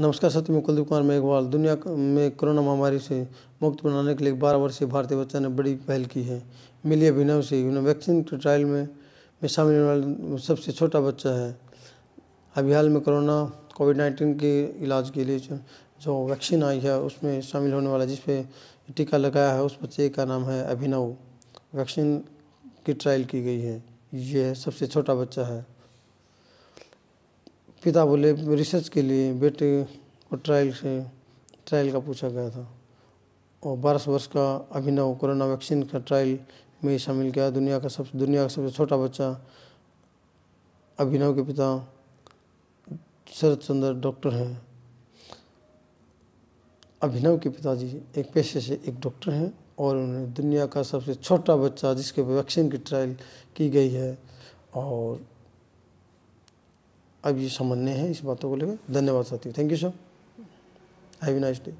नमस्कार सत्य में कुलदीप कुमार मेघवाल दुनिया में कोरोना महामारी से मुक्त बनाने के लिए बारह वर्षीय भारतीय बच्चा ने बड़ी पहल की है मिली अभिनव से उन्हें वैक्सीन के ट्रायल में में शामिल होने वाला सबसे छोटा बच्चा है अभी हाल में कोरोना कोविड नाइन्टीन के इलाज के लिए जो वैक्सीन आई है उसमें शामिल होने वाला जिसपे टीका लगाया है उस बच्चे का नाम है अभिनव वैक्सीन की ट्रायल की गई है यह सबसे छोटा बच्चा है पिता बोले रिसर्च के लिए बेटे को ट्रायल से ट्रायल का पूछा गया था और बारह वर्ष का अभिनव कोरोना वैक्सीन का ट्रायल में शामिल किया दुनिया का सबसे दुनिया का सबसे छोटा बच्चा अभिनव के पिता शरद चंद्र डॉक्टर हैं अभिनव के पिताजी एक पेशे से एक डॉक्टर हैं और उन्होंने दुनिया का सबसे छोटा बच्चा जिसके वैक्सीन की ट्रायल की गई है और अब ये समझने हैं इस बातों को लेकर धन्यवाद साथियों thank you sir have a nice day